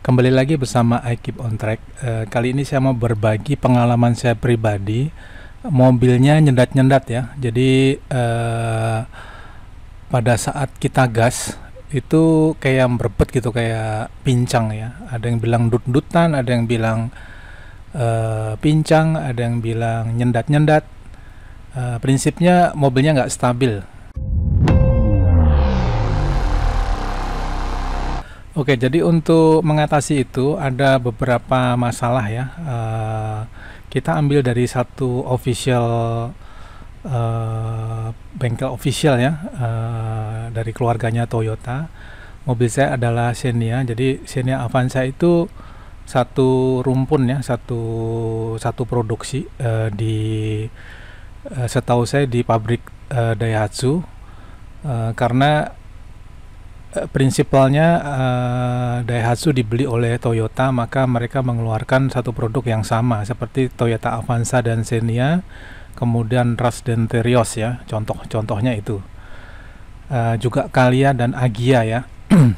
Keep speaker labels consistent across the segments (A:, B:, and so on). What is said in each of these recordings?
A: Kembali lagi bersama I Keep On Track. E, kali ini saya mau berbagi pengalaman saya pribadi. Mobilnya nyendat-nyendat ya. Jadi e, pada saat kita gas itu kayak merepet gitu, kayak pincang ya. Ada yang bilang dut-dutan, ada yang bilang e, pincang, ada yang bilang nyendat-nyendat. E, prinsipnya mobilnya nggak stabil. Oke, jadi untuk mengatasi itu ada beberapa masalah ya. Uh, kita ambil dari satu official uh, bengkel official ya uh, dari keluarganya Toyota. Mobil saya adalah Xenia. Jadi Xenia Avanza itu satu rumpun ya, satu satu produksi uh, di uh, setahu saya di pabrik uh, Daihatsu uh, karena Eh, prinsipalnya uh, Daihatsu dibeli oleh Toyota maka mereka mengeluarkan satu produk yang sama seperti Toyota Avanza dan Xenia kemudian Rush dan Terios ya contoh-contohnya itu uh, juga Kalia dan Agia ya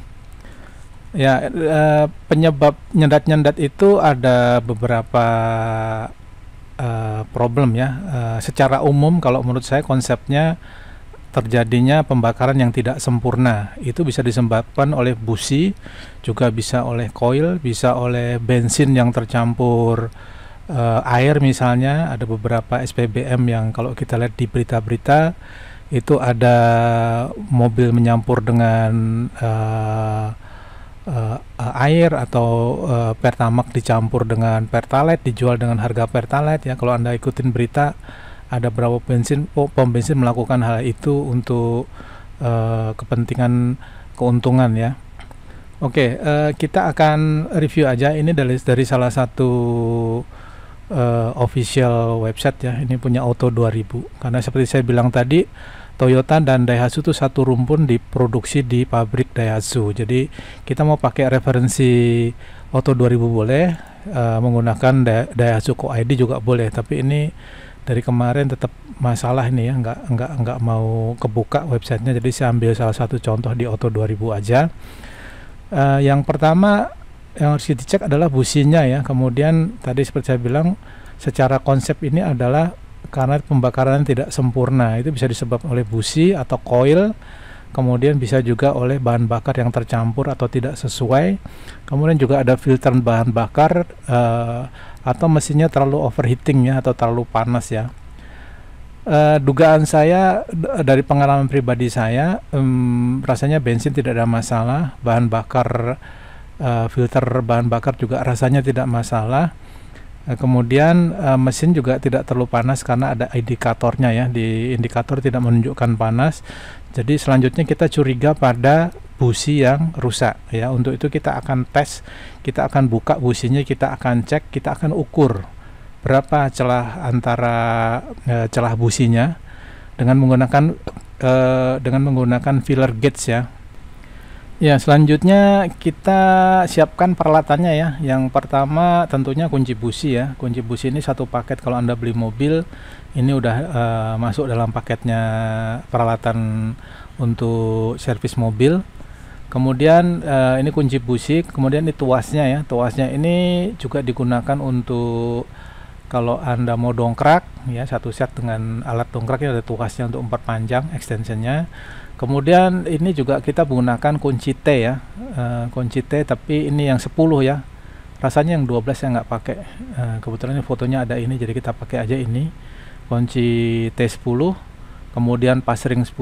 A: ya uh, penyebab nyendat-nyendat itu ada beberapa uh, problem ya uh, secara umum kalau menurut saya konsepnya terjadinya pembakaran yang tidak sempurna. Itu bisa disebabkan oleh busi, juga bisa oleh koil, bisa oleh bensin yang tercampur uh, air misalnya. Ada beberapa SPBM yang kalau kita lihat di berita-berita itu ada mobil menyampur dengan uh, uh, air atau uh, pertamak dicampur dengan pertalite dijual dengan harga pertalite ya. Kalau Anda ikutin berita ada berapa bensin oh, pom bensin melakukan hal itu untuk uh, kepentingan keuntungan ya. Oke, okay, uh, eh, kita akan review aja ini dari dari salah satu uh, official website ya. Ini punya Auto 2000 karena seperti saya bilang tadi Toyota dan Daihatsu itu satu rumpun diproduksi di pabrik Daihatsu. Jadi kita mau pakai referensi Auto 2000 boleh, uh, menggunakan Daihatsu Co ID juga boleh, tapi ini dari kemarin tetap masalah ini ya nggak nggak nggak mau kebuka websitenya jadi saya ambil salah satu contoh di Auto 2000 aja uh, yang pertama yang harus dicek adalah businya ya kemudian tadi seperti saya bilang secara konsep ini adalah karena pembakaran tidak sempurna itu bisa disebabkan oleh busi atau koil kemudian bisa juga oleh bahan bakar yang tercampur atau tidak sesuai kemudian juga ada filter bahan bakar uh, atau mesinnya terlalu overheating ya atau terlalu panas ya. e, dugaan saya dari pengalaman pribadi saya um, rasanya bensin tidak ada masalah bahan bakar e, filter bahan bakar juga rasanya tidak masalah e, kemudian e, mesin juga tidak terlalu panas karena ada indikatornya ya di indikator tidak menunjukkan panas jadi selanjutnya kita curiga pada busi yang rusak ya untuk itu kita akan tes kita akan buka businya kita akan cek kita akan ukur berapa celah antara e, celah businya dengan menggunakan e, dengan menggunakan filler gauge ya ya selanjutnya kita siapkan peralatannya ya yang pertama tentunya kunci busi ya kunci busi ini satu paket kalau anda beli mobil ini udah e, masuk dalam paketnya peralatan untuk servis mobil Kemudian uh, ini kunci busik, kemudian ini tuasnya ya. Tuasnya ini juga digunakan untuk kalau Anda mau dongkrak ya satu set dengan alat dongkrak dongkraknya ada tuasnya untuk empat panjang extensionnya. Kemudian ini juga kita menggunakan kunci T ya. Uh, kunci T tapi ini yang 10 ya. Rasanya yang 12 saya nggak pakai. Uh, kebetulan ini fotonya ada ini jadi kita pakai aja ini. Kunci T10, kemudian pas ring 10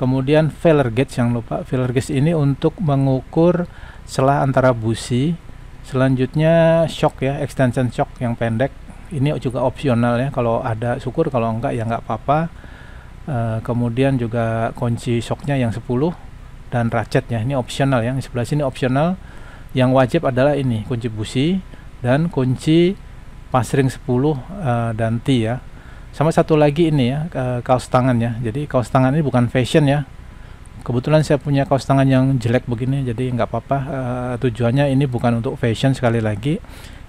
A: kemudian feeler gauge yang lupa feeler gauge ini untuk mengukur celah antara busi selanjutnya shock ya extension shock yang pendek ini juga opsional ya kalau ada syukur kalau enggak ya enggak apa-apa uh, kemudian juga kunci shocknya yang 10 dan ratchetnya ini opsional ya yang sebelah sini opsional yang wajib adalah ini kunci busi dan kunci pasring 10 uh, eh, dan T ya sama satu lagi ini ya kaos tangan ya jadi kaos tangan ini bukan fashion ya kebetulan saya punya kaos tangan yang jelek begini jadi nggak apa-apa uh, tujuannya ini bukan untuk fashion sekali lagi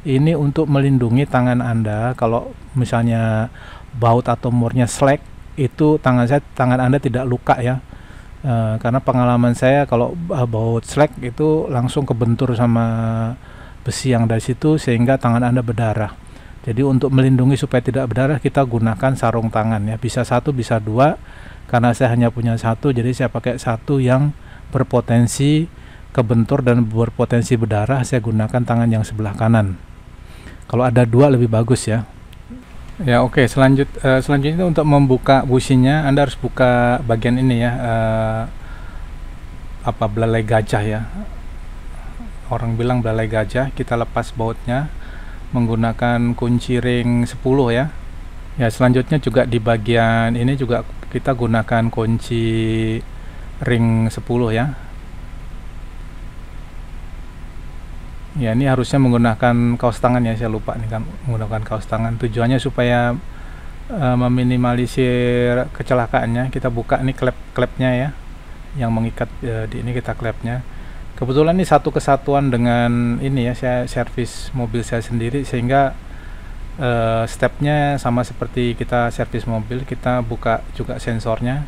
A: ini untuk melindungi tangan anda kalau misalnya baut atau murnya slack itu tangan saya tangan anda tidak luka ya uh, karena pengalaman saya kalau eh, baut slack itu langsung kebentur sama besi yang dari situ sehingga tangan anda berdarah jadi untuk melindungi supaya tidak berdarah kita gunakan sarung tangan ya. Bisa satu, bisa dua. Karena saya hanya punya satu, jadi saya pakai satu yang berpotensi kebentur dan berpotensi berdarah. Saya gunakan tangan yang sebelah kanan. Kalau ada dua lebih bagus ya. Ya oke. Okay. Selanjut uh, selanjutnya untuk membuka businya, anda harus buka bagian ini ya. Uh, apa belalai gajah ya. Orang bilang belalai gajah. Kita lepas bautnya menggunakan kunci ring 10 ya ya selanjutnya juga di bagian ini juga kita gunakan kunci ring 10 ya ya ini harusnya menggunakan kaos tangan ya saya lupa nih kan menggunakan kaos tangan tujuannya supaya e, meminimalisir kecelakaannya kita buka nih klep klepnya ya yang mengikat e, di ini kita klepnya kebetulan ini satu kesatuan dengan ini ya saya servis mobil saya sendiri sehingga uh, stepnya sama seperti kita servis mobil kita buka juga sensornya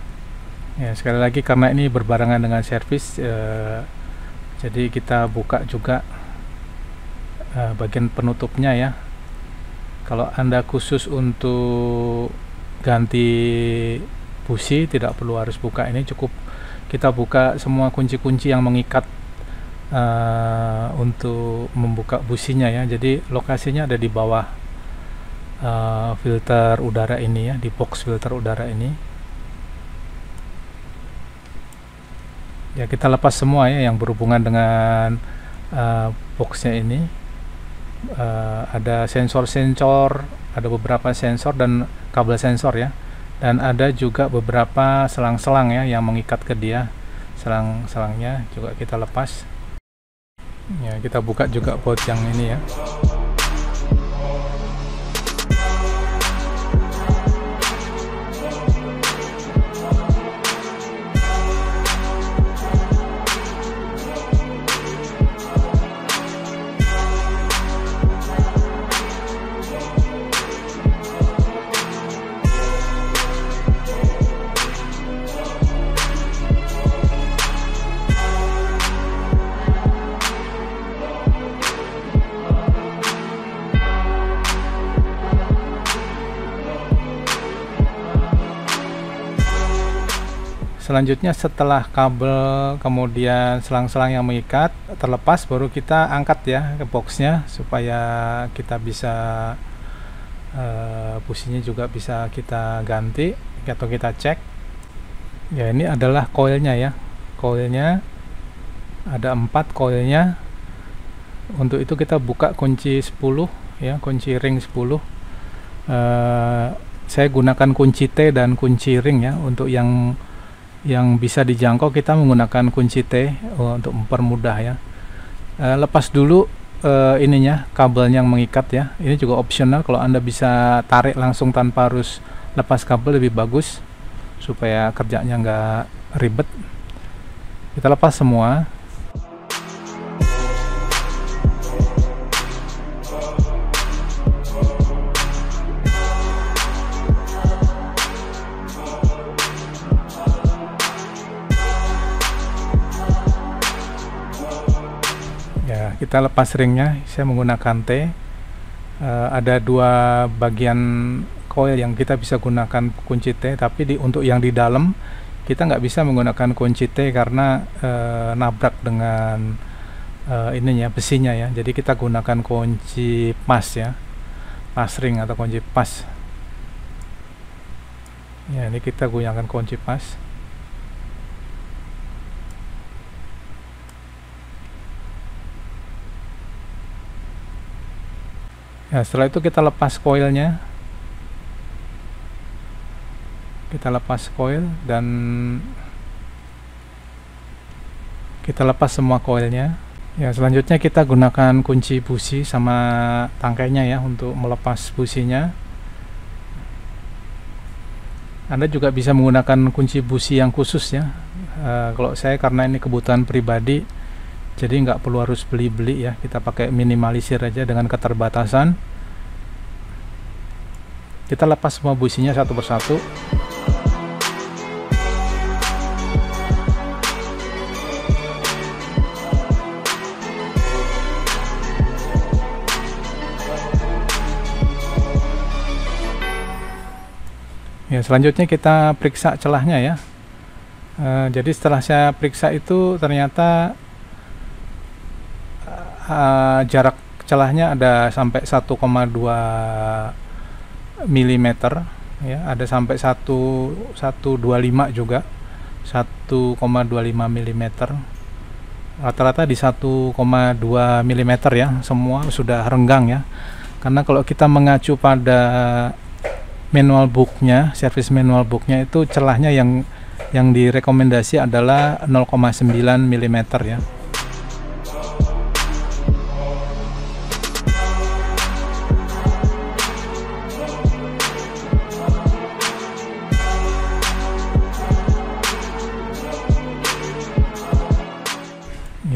A: ya sekali lagi karena ini berbarengan dengan servis uh, jadi kita buka juga uh, bagian penutupnya ya kalau anda khusus untuk ganti busi tidak perlu harus buka ini cukup kita buka semua kunci-kunci yang mengikat uh, untuk membuka businya ya jadi lokasinya ada di bawah uh, filter udara ini ya di box filter udara ini ya kita lepas semua ya yang berhubungan dengan uh, boxnya ini uh, ada sensor-sensor ada beberapa sensor dan kabel sensor ya dan ada juga beberapa selang-selang ya yang mengikat ke dia selang-selangnya juga kita lepas ya kita buka juga pot yang ini ya selanjutnya setelah kabel kemudian selang-selang yang mengikat terlepas baru kita angkat ya ke boxnya supaya kita bisa uh, eh, businya juga bisa kita ganti atau kita cek ya ini adalah koilnya ya koilnya ada empat koilnya untuk itu kita buka kunci 10 ya kunci ring 10 uh, eh, saya gunakan kunci T dan kunci ring ya untuk yang yang bisa dijangkau kita menggunakan kunci T oh, untuk mempermudah ya uh, lepas dulu uh, ininya kabelnya yang mengikat ya ini juga opsional kalau anda bisa tarik langsung tanpa harus lepas kabel lebih bagus supaya kerjanya nggak ribet kita lepas semua kita lepas ringnya saya menggunakan T uh, ada dua bagian coil yang kita bisa gunakan kunci T tapi di, untuk yang di dalam kita nggak bisa menggunakan kunci T karena e, nabrak dengan e, ininya besinya ya jadi kita gunakan kunci pas ya pas ring atau kunci pas ya ini kita gunakan kunci pas ya setelah itu kita lepas koilnya kita lepas koil dan kita lepas semua koilnya ya selanjutnya kita gunakan kunci busi sama tangkainya ya untuk melepas businya anda juga bisa menggunakan kunci busi yang khusus ya e, kalau saya karena ini kebutuhan pribadi jadi nggak perlu harus beli-beli ya kita pakai minimalisir aja dengan keterbatasan kita lepas semua businya satu persatu ya selanjutnya kita periksa celahnya ya e, jadi setelah saya periksa itu ternyata uh, jarak celahnya ada sampai 1,2 mm ya ada sampai 1 125 juga 1,25 mm rata-rata di 1,2 mm ya semua sudah renggang ya karena kalau kita mengacu pada manual booknya service manual booknya itu celahnya yang yang direkomendasi adalah 0,9 mm ya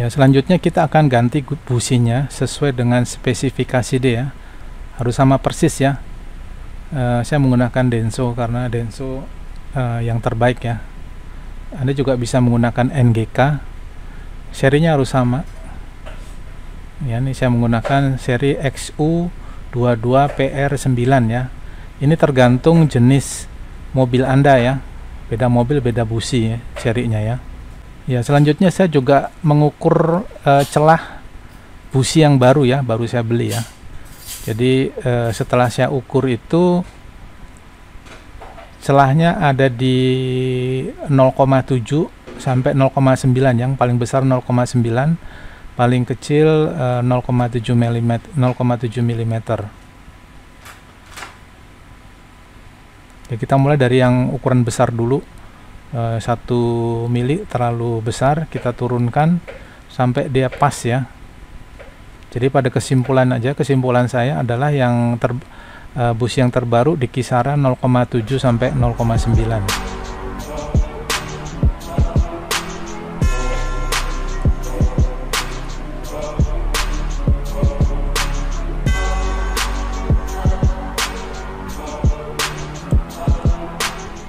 A: Ya, selanjutnya kita akan ganti businya sesuai dengan spesifikasi dia ya. harus sama persis ya e, saya menggunakan Denso karena Denso e, yang terbaik ya Anda juga bisa menggunakan NGK serinya harus sama ya ini saya menggunakan seri XU22PR9 ya ini tergantung jenis mobil Anda ya beda mobil beda busi ya, serinya ya Ya, selanjutnya saya juga mengukur uh, celah busi yang baru ya, baru saya beli ya. Jadi uh, setelah saya ukur itu celahnya ada di 0,7 sampai 0,9 yang paling besar 0,9 paling kecil 0,7 mm 0,7 mm ya kita mulai dari yang ukuran besar dulu Eh, satu mili terlalu besar kita turunkan sampai dia pas ya jadi pada kesimpulan aja kesimpulan saya adalah yang ter, uh, eh, busi yang terbaru di kisaran 0,7 sampai 0,9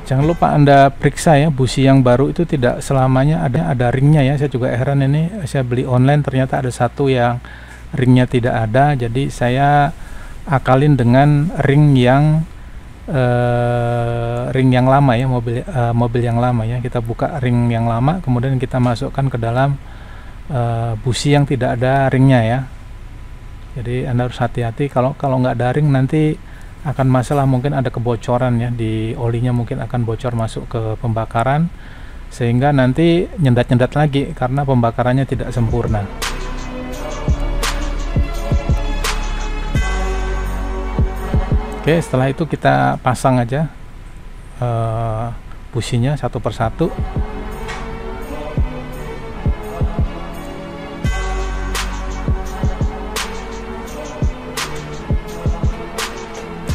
A: Jangan lupa Anda periksa ya, busi yang baru itu tidak selamanya ada ada ringnya ya. Saya juga heran ini, saya beli online ternyata ada satu yang ringnya tidak ada. Jadi saya akalin dengan ring yang eh, ring yang lama ya, mobil eh, mobil yang lama ya. Kita buka ring yang lama, kemudian kita masukkan ke dalam eh, busi yang tidak ada ringnya ya. Jadi Anda harus hati-hati kalau kalau nggak ada ring nanti akan masalah mungkin ada kebocoran ya di olinya mungkin akan bocor masuk ke pembakaran sehingga nanti nyendat-nyendat lagi karena pembakarannya tidak sempurna. Oke, setelah itu kita pasang aja uh, businya satu persatu.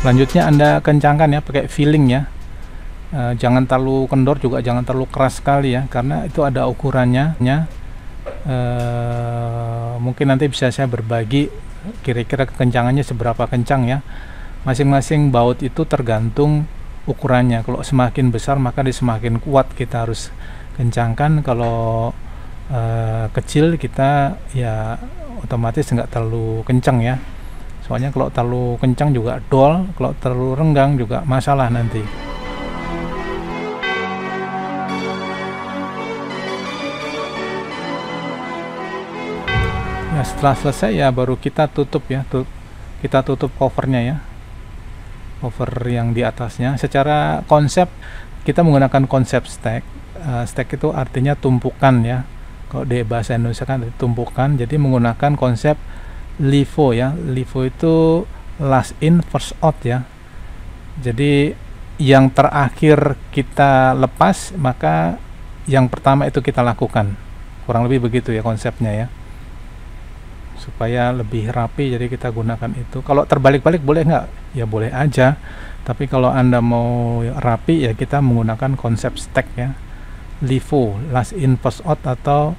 A: selanjutnya anda kencangkan ya pakai feeling ya e, jangan terlalu kendor juga jangan terlalu keras sekali ya karena itu ada ukurannya ya e, mungkin nanti bisa saya berbagi kira-kira kencangannya seberapa kencang ya masing-masing baut itu tergantung ukurannya kalau semakin besar maka dia semakin kuat kita harus kencangkan kalau e, kecil kita ya otomatis nggak terlalu kencang ya soalnya kalau terlalu kencang juga dol kalau terlalu renggang juga masalah nanti nah setelah selesai ya baru kita tutup ya tut kita tutup covernya ya cover yang di atasnya secara konsep kita menggunakan konsep stack uh, stack itu artinya tumpukan ya kalau di bahasa Indonesia kan tumpukan jadi menggunakan konsep LIFO ya LIFO itu last in first out ya jadi yang terakhir kita lepas maka yang pertama itu kita lakukan kurang lebih begitu ya konsepnya ya supaya lebih rapi jadi kita gunakan itu kalau terbalik-balik boleh nggak ya boleh aja tapi kalau anda mau rapi ya kita menggunakan konsep stack ya LIFO last in first out atau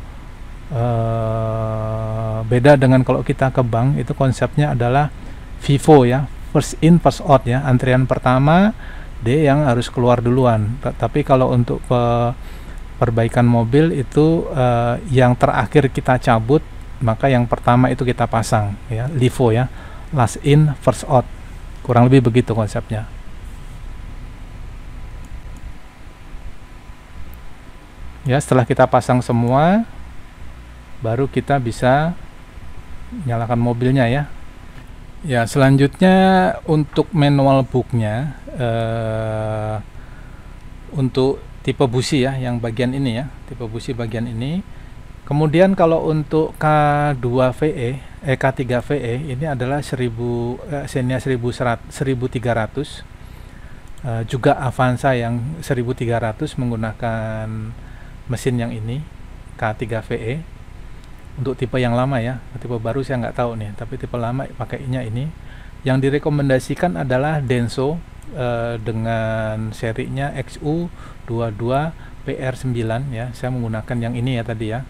A: Eh, beda dengan kalau kita ke bank itu konsepnya adalah FIFO ya first in first out ya antrian pertama D yang harus keluar duluan tapi kalau untuk pe perbaikan mobil itu uh, yang terakhir kita cabut maka yang pertama itu kita pasang ya LIFO ya last in first out kurang lebih begitu konsepnya ya setelah kita pasang semua baru kita bisa nyalakan mobilnya ya ya selanjutnya untuk manual booknya eh, untuk tipe busi ya yang bagian ini ya tipe busi bagian ini kemudian kalau untuk K2VE eh, K3VE ini adalah 1000 eh, Xenia 1100 1300 eh, juga Avanza yang 1300 menggunakan mesin yang ini K3VE untuk tipe yang lama ya tipe baru saya nggak tahu nih tapi tipe lama pakainya ini yang direkomendasikan adalah Denso uh, dengan serinya XU22 PR9 ya saya menggunakan yang ini ya tadi ya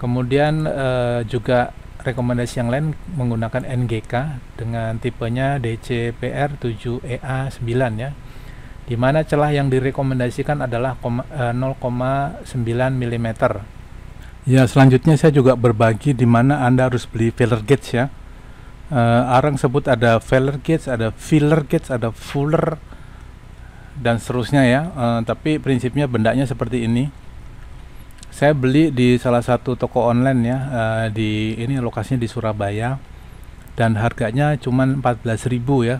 A: kemudian uh, juga rekomendasi yang lain menggunakan NGK dengan tipenya DCPR7EA9 ya dimana celah yang direkomendasikan adalah 0,9 eh, mm Ya, selanjutnya saya juga berbagi di mana Anda harus beli filler gates ya. Uh, Arang sebut ada filler gates, ada filler gates, ada fuller dan seterusnya ya. Uh, tapi prinsipnya bendanya seperti ini. Saya beli di salah satu toko online ya uh, di ini lokasinya di Surabaya dan harganya cuma 14.000 ya.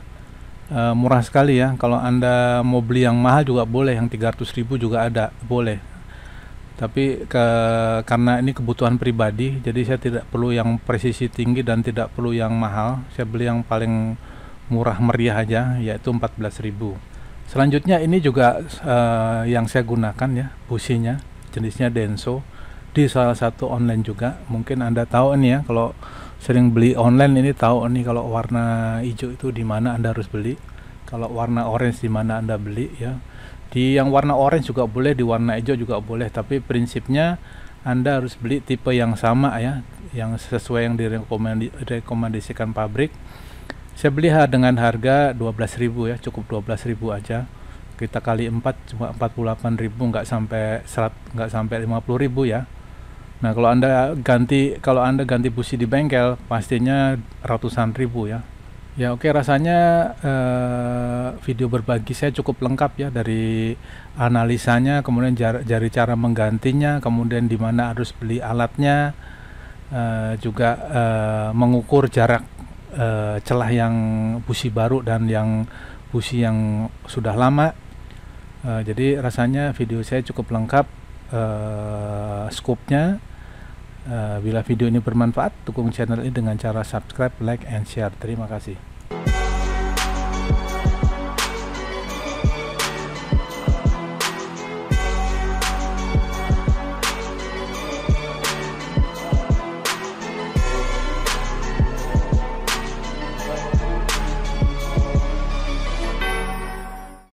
A: Uh, murah sekali ya. Kalau Anda mau beli yang mahal juga boleh, yang 300.000 juga ada, boleh tapi ke, karena ini kebutuhan pribadi jadi saya tidak perlu yang presisi tinggi dan tidak perlu yang mahal saya beli yang paling murah meriah aja yaitu 14.000 selanjutnya ini juga uh, yang saya gunakan ya businya jenisnya Denso di salah satu online juga mungkin anda tahu ini ya kalau sering beli online ini tahu nih kalau warna hijau itu di mana anda harus beli kalau warna orange di mana anda beli ya di yang warna orange juga boleh di warna hijau juga boleh tapi prinsipnya anda harus beli tipe yang sama ya yang sesuai yang direkomendasikan pabrik saya beli dengan harga 12.000 ya cukup 12.000 aja kita kali 4 cuma 48.000 nggak sampai serat nggak sampai 50.000 ya Nah kalau anda ganti kalau anda ganti busi di bengkel pastinya ratusan ribu ya Ya oke okay, rasanya uh, video berbagi saya cukup lengkap ya dari analisanya, kemudian jar, jari cara menggantinya, kemudian di mana harus beli alatnya, uh, juga uh, mengukur jarak uh, celah yang busi baru dan yang busi yang sudah lama. uh, jadi rasanya video saya cukup lengkap, skopnya. Eh, bila video ini bermanfaat, dukung channel ini dengan cara subscribe, like, and share. Terima kasih.